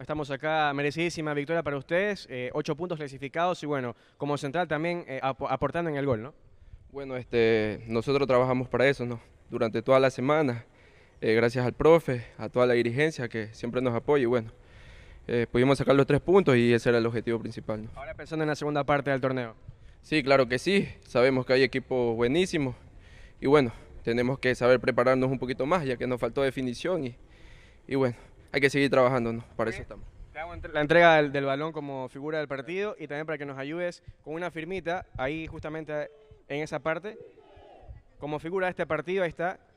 estamos acá, merecidísima victoria para ustedes, eh, ocho puntos clasificados y bueno, como central también eh, aportando en el gol, ¿no? Bueno, este, nosotros trabajamos para eso, ¿no? Durante toda la semana, eh, gracias al profe, a toda la dirigencia que siempre nos apoya y bueno, pudimos sacar los tres puntos y ese era el objetivo principal. Ahora pensando en la segunda parte del torneo. Sí, claro que sí, sabemos que hay equipos buenísimos y bueno, tenemos que saber prepararnos un poquito más ya que nos faltó definición y, y bueno, hay que seguir trabajando, ¿no? Para eso estamos. Te hago la entrega del, del, balón como figura del partido y también para que nos ayudes con una firmita ahí justamente en esa parte. Como figura de este partido, ahí está,